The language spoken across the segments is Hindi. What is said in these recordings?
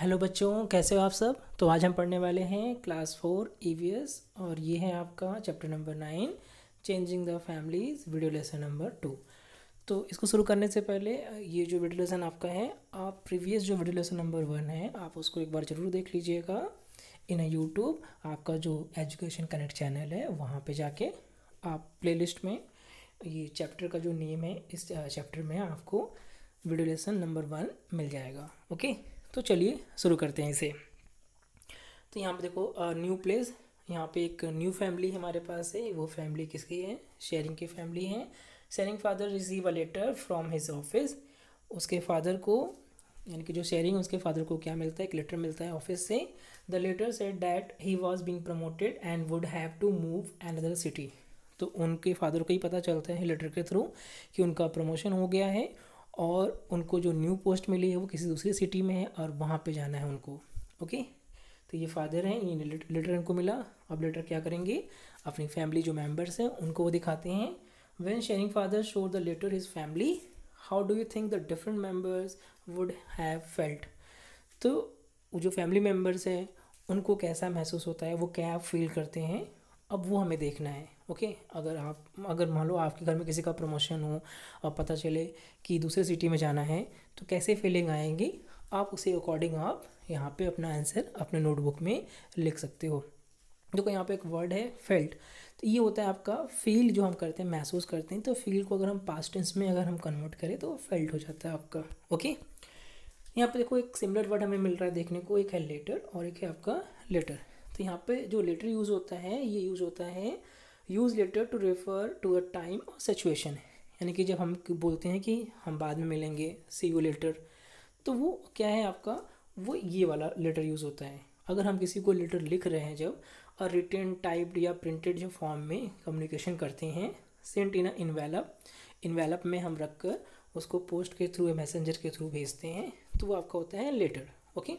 हेलो बच्चों कैसे हो आप सब तो आज हम पढ़ने वाले हैं क्लास फोर ई e और ये है आपका chapter number nine changing the families video lesson number two तो इसको शुरू करने से पहले ये जो वीडियो लेसन आपका है आप प्रीवियस जो वीडियो लेसन नंबर वन है आप उसको एक बार ज़रूर देख लीजिएगा इन यूट्यूब आपका जो एजुकेशन कनेक्ट चैनल है वहाँ पर जाके आप प्ले में ये चैप्टर का जो नेम है इस चैप्टर में आपको वीडियो लेसन नंबर वन मिल जाएगा ओके तो चलिए शुरू करते हैं इसे तो यहाँ पे देखो न्यू प्लेस यहाँ पे एक न्यू फैमिली हमारे पास है वो फैमिली किसकी है शेयरिंग की फैमिली है Shirin father receive a letter from his office उसके फादर को यानी कि जो शेयरिंग उसके फादर को क्या मिलता है एक लेटर मिलता है ऑफिस से the letter said that he was being promoted and would have to move other city तो उनके फादर को ही पता चलता है लेटर के थ्रू कि उनका प्रमोशन हो गया है और उनको जो न्यू पोस्ट मिली है वो किसी दूसरी सिटी में है और वहाँ पे जाना है उनको ओके तो ये फादर हैं ये लेटर इनको मिला अब लेटर क्या करेंगे अपनी फैमिली जो मेम्बर्स हैं उनको वो दिखाते हैं when Shirin father showed the letter his family how do you think the different members would have felt तो जो फैमिली मेम्बर्स हैं उनको कैसा महसूस होता है वो क्या फील करते हैं अब वो हमें देखना है ओके अगर आप अगर मान लो आपके घर में किसी का प्रमोशन हो और पता चले कि दूसरे सिटी में जाना है तो कैसे फीलिंग आएंगी आप उसे अकॉर्डिंग आप यहाँ पे अपना आंसर अपने नोटबुक में लिख सकते हो देखो यहाँ पे एक वर्ड है फेल्ट तो ये होता है आपका फील जो हम करते हैं महसूस करते हैं तो फील को अगर हम पास्ट टेंस में अगर हम कन्वर्ट करें तो फेल्ट हो जाता है आपका ओके यहाँ पे देखो एक सिमिलर वर्ड हमें मिल रहा है देखने को एक है लेटर और एक है आपका लेटर तो यहाँ पे जो लेटर यूज़ होता है ये यूज़ होता है use letter to refer to a time और सिचुएशन यानी कि जब हम बोलते हैं कि हम बाद में मिलेंगे सी यू लेटर तो वो क्या है आपका वो ये वाला लेटर यूज़ होता है अगर हम किसी को लेटर लिख रहे हैं जब और रिटर्न टाइप्ड या प्रिंटेड जो फॉर्म में कम्युनिकेशन करते हैं सेंट इन इन्वेलप इन्वेलप में हम रख कर उसको पोस्ट के थ्रू या मैसेंजर के थ्रू भेजते हैं तो वो आपका होता है लेटर ओके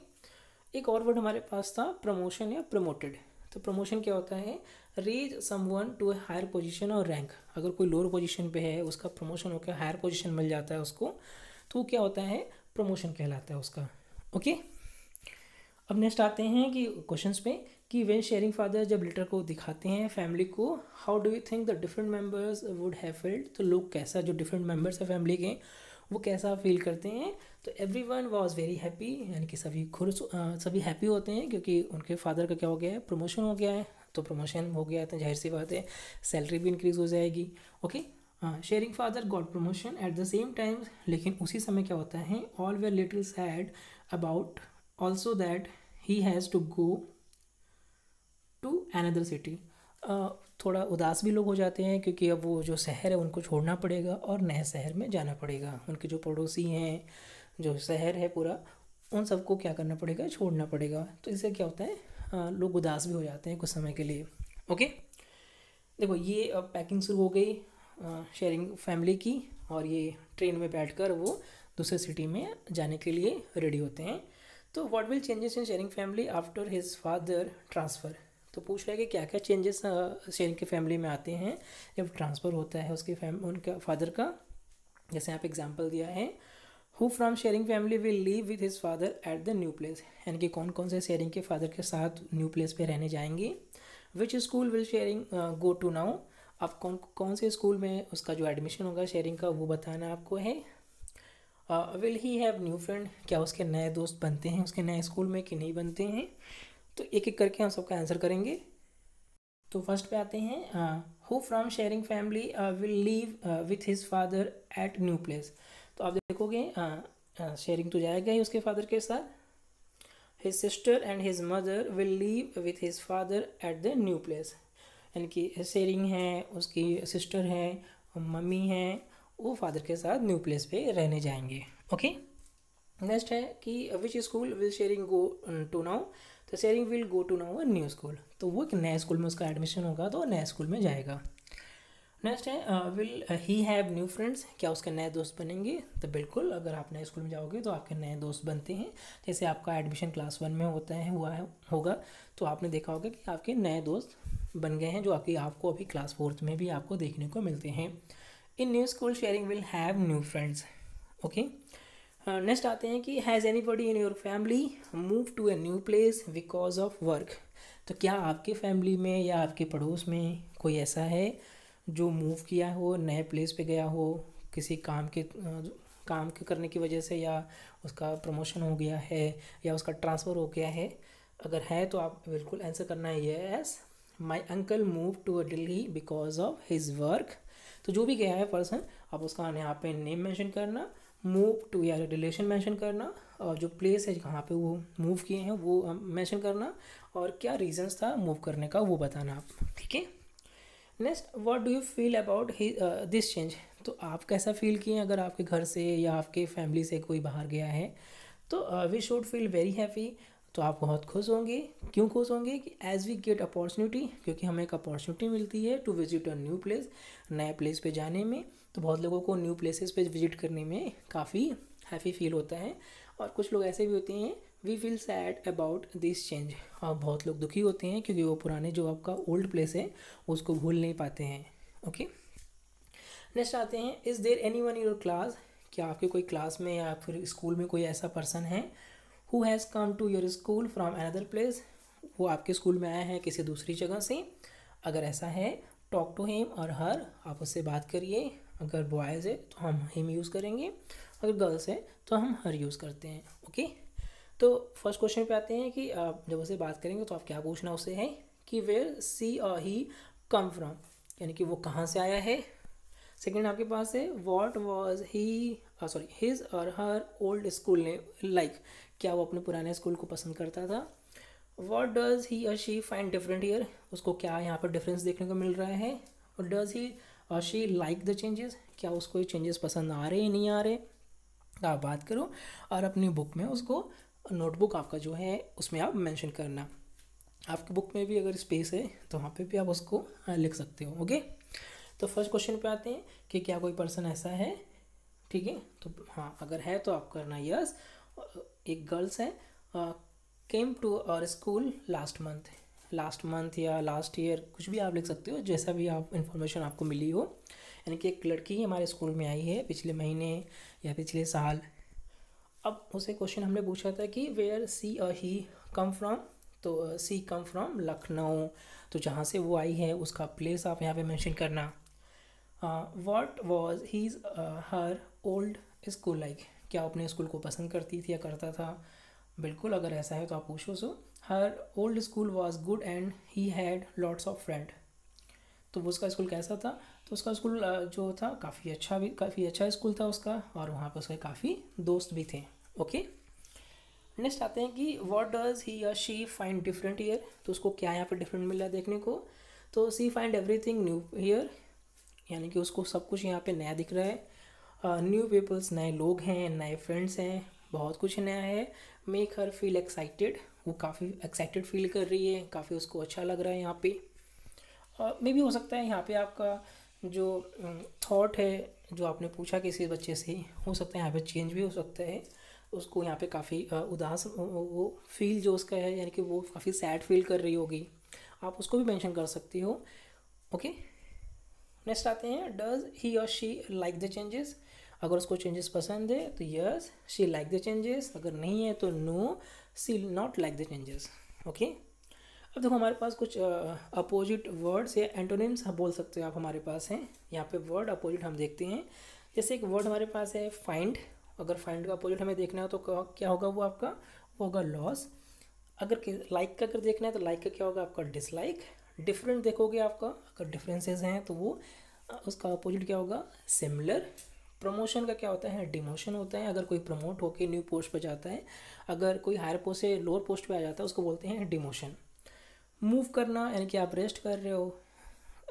एक और वर्ड हमारे पास था प्रमोशन या प्रमोटेड तो प्रमोशन क्या होता है raise someone to a higher position और रैंक अगर कोई लोअर पोजिशन पे है उसका प्रमोशन होकर हायर पोजिशन मिल जाता है उसको तो क्या होता है प्रमोशन कहलाता है उसका ओके अब नेक्स्ट आते हैं कि क्वेश्चन पे कि वेन शेयरिंग फादर जब लेटर को दिखाते हैं फैमिली को how do you think the different members would have felt तो लोग कैसा जो डिफरेंट मेम्बर्स है फैमिली के वो कैसा फील करते हैं तो everyone was very happy यानी कि सभी खुश सभी हैप्पी होते हैं क्योंकि उनके फादर का क्या हो गया है प्रमोशन हो गया है तो प्रमोशन हो गया तो जाहिर सी बात है सैलरी भी इंक्रीज़ हो जाएगी okay Shirin father got promotion at the same time लेकिन उसी समय क्या होता है all were little sad about also that he has to go to another city थोड़ा उदास भी लोग हो जाते हैं क्योंकि अब वो जो शहर है उनको छोड़ना पड़ेगा और नए शहर में जाना पड़ेगा उनके जो पड़ोसी हैं जो शहर है पूरा उन सबको क्या करना पड़ेगा छोड़ना पड़ेगा तो इससे क्या होता है हाँ, लोग उदास भी हो जाते हैं कुछ समय के लिए ओके देखो ये अब पैकिंग शुरू हो गई शेयरिंग फैमिली की और ये ट्रेन में बैठकर वो दूसरे सिटी में जाने के लिए रेडी होते हैं तो what will changes in Shirin family after his father transfer तो पूछ रहा है कि क्या क्या चेंजेस शेयरिंग की फैमिली में आते हैं जब ट्रांसफ़र होता है उसके फैम उनका फादर का जैसे आप एग्जांपल एग्जाम्पल दिया है who from sharing family will live with his father at the new place यानी कि कौन कौन से शेयरिंग के फादर के साथ न्यू प्लेस पे रहने जाएंगे which school will sharing go to now अब कौन कौन से स्कूल में उसका जो एडमिशन होगा शेयरिंग का वो बताना आपको है will he have new friend क्या उसके नए दोस्त बनते हैं उसके नए स्कूल में कि नहीं बनते हैं तो एक एक करके हम सबका आंसर करेंगे तो फर्स्ट पे आते हैं who from sharing family will live with his father at new place तो आप देखोगे शेयरिंग तो जाएगा ही उसके फादर के साथ his sister and his mother will live with his father at the new place यानी कि शेयरिंग है उसकी सिस्टर है मम्मी हैं वो फादर के साथ न्यू प्लेस पे रहने जाएंगे ओके नेक्स्ट है कि which school will sharing go to now तो sharing will go to now new school तो वो एक नए स्कूल में उसका एडमिशन होगा तो नए स्कूल में जाएगा नेक्स्ट है will he have new friends क्या उसके नए दोस्त बनेंगे तो बिल्कुल अगर आप नए स्कूल में जाओगे तो आपके नए दोस्त बनते हैं जैसे आपका एडमिशन क्लास वन में होता है हुआ है होगा तो आपने देखा होगा कि आपके नए दोस्त बन गए हैं जो आपके आपको अभी क्लास फोर्थ में भी आपको देखने को मिलते हैं in new school sharing will have new friends okay next आते हैं कि has anybody in your family move to a new place because of work तो क्या आपके फैमिली में या आपके पड़ोस में कोई ऐसा है जो मूव किया हो नए प्लेस पे गया हो किसी काम के काम के करने की वजह से या उसका प्रमोशन हो गया है या उसका ट्रांसफ़र हो गया है अगर है तो आप बिल्कुल आंसर करना है as my uncle move to Delhi because of his work तो जो भी गया है पर्सन आप उसका यहाँ पे नेम मेंशन करना मूव टू या रिलेशन मेंशन करना और जो प्लेस है जहाँ पे वो मूव किए हैं वो मेंशन करना और क्या रीजंस था मूव करने का वो बताना आप ठीक है next what do you feel about this change तो आप कैसा फील किए अगर आपके घर से या आपके फैमिली से कोई बाहर गया है तो we should feel very happy तो आप बहुत खुश होंगे क्यों खुश होंगे कि एज वी गेट अपॉर्चुनिटी क्योंकि हमें एक अपॉर्चुनिटी मिलती है to visit a new place नए प्लेस पे जाने में तो बहुत लोगों को न्यू प्लेसेस पे विजिट करने में काफ़ी हैप्पी फील होता है और कुछ लोग ऐसे भी होते हैं we feel sad about this change और बहुत लोग दुखी होते हैं क्योंकि वो पुराने जो आपका ओल्ड प्लेस है उसको भूल नहीं पाते हैं ओके नेक्स्ट आते हैं is there anyone your class क्या आपके कोई क्लास में या फिर स्कूल में कोई ऐसा पर्सन है who has come to your school from another place वो आपके स्कूल में आया है किसी दूसरी जगह से अगर ऐसा है टॉक टू हिम और हर आप उससे बात करिए अगर बॉयज़ है तो हम हिम यूज़ करेंगे अगर गर्ल्स है तो हम हर यूज़ करते हैं ओके okay? तो फर्स्ट क्वेश्चन पे आते हैं कि आप जब उसे बात करेंगे तो आप क्या पूछना उसे है कि वेयर सी और ही कम फ्रॉम यानी कि वो कहाँ से आया है सेकेंड आपके पास है what was he sorry his और हर ओल्ड स्कूल ने लाइक क्या वो अपने पुराने स्कूल को पसंद करता था वॉट डज ही और शी फाइंड डिफरेंट ईयर उसको क्या यहाँ पर डिफरेंस देखने को मिल रहा है और डज ही और शी लाइक द चेंजेस क्या उसको ये चेंजेस पसंद आ रहे हैं नहीं आ रहे आप बात करो और अपनी बुक में उसको नोटबुक आपका जो है उसमें आप मेंशन करना आपकी बुक में भी अगर स्पेस है तो वहाँ पे भी आप उसको लिख सकते हो ओके तो फर्स्ट क्वेश्चन पे आते हैं कि क्या कोई पर्सन ऐसा है ठीक है तो हाँ अगर है तो आप करना यस एक गर्ल्स है came to our school last month last month या लास्ट ईयर कुछ भी आप लिख सकते हो जैसा भी आप इन्फॉर्मेशन आपको मिली हो यानी कि एक लड़की हमारे स्कूल में आई है पिछले महीने या पिछले साल अब उसे क्वेश्चन हमने पूछा था कि वेयर सी और ही कम फ्रॉम तो सी कम फ्रॉम लखनऊ तो जहाँ से वो आई है उसका प्लेस आप यहाँ पे मेंशन करना what was he her old school like क्या अपने स्कूल को पसंद करती थी या करता था बिल्कुल अगर ऐसा है तो आप पूछो so her old school was good and he had lots of friend तो वो उसका स्कूल कैसा था तो उसका स्कूल uh, जो था काफ़ी अच्छा भी काफ़ी अच्छा स्कूल था उसका और वहाँ पर उसके काफ़ी दोस्त भी थे ओके नेक्स्ट आते हैं कि वॉट डज ही या शी फाइंड डिफरेंट ईयर तो उसको क्या यहाँ पर डिफरेंट मिला देखने को तो she find everything new year यानी कि उसको सब कुछ यहाँ पे नया दिख रहा है न्यू uh, पीपल्स नए लोग हैं नए फ्रेंड्स हैं बहुत कुछ नया है मेक हर फील एक्साइटेड वो काफ़ी एक्साइटेड फील कर रही है काफ़ी उसको अच्छा लग रहा है यहाँ पे और मे भी हो सकता है यहाँ पे आपका जो थॉट um, है जो आपने पूछा किसी बच्चे से हो सकता है यहाँ पे चेंज भी हो सकता है उसको यहाँ पे काफ़ी उदास वो फील जो उसका है यानी कि वो काफ़ी सैड फील कर रही होगी आप उसको भी मेंशन कर सकती हो ओके नेक्स्ट आते हैं डज ही और शी लाइक द चेंजेस अगर उसको चेंजेस पसंद है तो yes she like the changes अगर नहीं है तो no she not like the changes okay अब देखो हमारे पास कुछ अपोजिट वर्ड्स या एंटोनिम्स बोल सकते हो आप हमारे पास हैं यहाँ पे वर्ड अपोजिट हम देखते हैं जैसे एक वर्ड हमारे पास है फाइंड अगर फाइंड का अपोजिट हमें देखना हो तो क्या होगा वो आपका वो होगा लॉस अगर लाइक का अगर देखना है तो लाइक का क्या होगा आपका डिसलाइक डिफरेंट देखोगे आपका अगर डिफरेंसेस हैं तो वो उसका अपोजिट क्या होगा सिमिलर प्रमोशन का क्या होता है डिमोशन होता है अगर कोई प्रमोट होकर न्यू पोस्ट पर जाता है अगर कोई हायर पोस्ट से लोअर पोस्ट पर आ जाता है उसको बोलते हैं डिमोशन मूव करना यानी कि आप रेस्ट कर रहे हो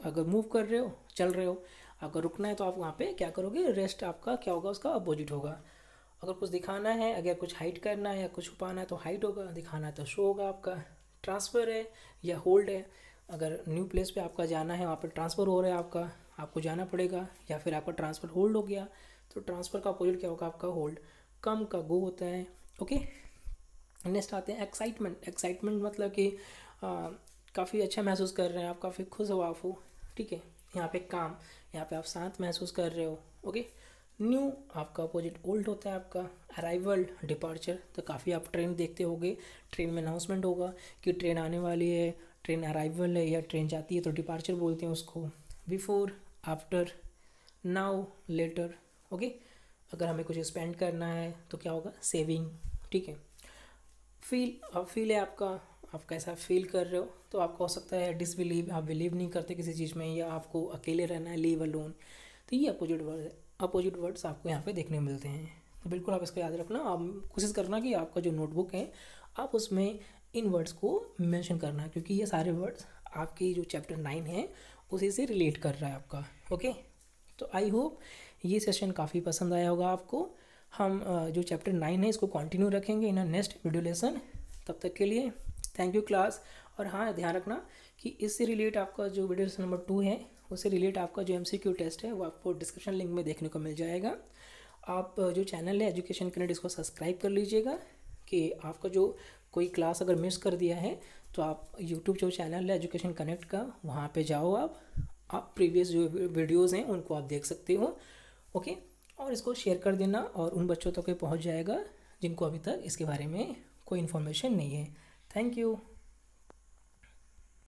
अगर मूव कर रहे हो चल रहे हो अगर रुकना है तो आप वहाँ पे क्या करोगे रेस्ट आपका क्या होगा उसका अपोजिट होगा अगर कुछ दिखाना है अगर कुछ हाइट करना है या कुछ छुपाना है तो हाइट होगा दिखाना है तो शो होगा आपका ट्रांसफ़र है या होल्ड है अगर न्यू प्लेस पे आपका जाना है वहाँ पर ट्रांसफ़र हो रहा है आपका आपको जाना पड़ेगा या फिर आपका ट्रांसफ़र होल्ड हो गया तो ट्रांसफ़र का अपोजिट क्या होगा आपका होल्ड कम का गो होता है ओके नेक्स्ट आते हैं एक्साइटमेंट एक्साइटमेंट मतलब कि काफ़ी अच्छा महसूस कर रहे हैं आप काफ़ी खुश हो आप हो ठीक है यहाँ पे काम यहाँ पे आप शांत महसूस कर रहे हो ओके न्यू आपका अपोजिट ओल्ड होता है आपका अराइवल डिपार्चर तो काफ़ी आप ट्रेन देखते होंगे ट्रेन में अनाउंसमेंट होगा कि ट्रेन आने वाली है ट्रेन अराइवल है या ट्रेन जाती है तो डिपार्चर बोलते हैं उसको before after now later okay अगर हमें कुछ स्पेंड करना है तो क्या होगा सेविंग ठीक है फील फील है आपका आप कैसा फील कर रहे हो तो आपको हो सकता है डिसबिलीव आप बिलीव नहीं करते किसी चीज़ में या आपको अकेले रहना है लीव अलोन तो ये अपोजिट वर्ड अपोजिट वर्ड्स आपको यहाँ पे देखने मिलते हैं तो बिल्कुल आप इसको याद रखना आप कोशिश करना कि आपका जो नोटबुक है आप उसमें इन वर्ड्स को मैंशन करना क्योंकि ये सारे वर्ड्स आपकी जो चैप्टर नाइन है उसी से रिलेट कर रहा है आपका ओके तो आई होप ये सेशन काफ़ी पसंद आया होगा आपको हम जो चैप्टर नाइन है इसको कंटिन्यू रखेंगे इन नेक्स्ट वीडियो लेसन तब तक के लिए थैंक यू क्लास और हाँ ध्यान रखना कि इससे रिलेट आपका जो वीडियो नंबर टू है उससे रिलेट आपका जो एम टेस्ट है वो आपको डिस्क्रिप्शन लिंक में देखने को मिल जाएगा आप जो चैनल है एजुकेशन कनेक्ट इसको सब्सक्राइब कर लीजिएगा कि आपका जो कोई क्लास अगर मिस कर दिया है तो आप यूट्यूब जो चैनल है एजुकेशन कनेक्ट का वहाँ पे जाओ आप आप प्रीवियस जो वीडियोस हैं उनको आप देख सकते हो ओके और इसको शेयर कर देना और उन बच्चों तक तो पहुँच जाएगा जिनको अभी तक इसके बारे में कोई इन्फॉर्मेशन नहीं है Thank you.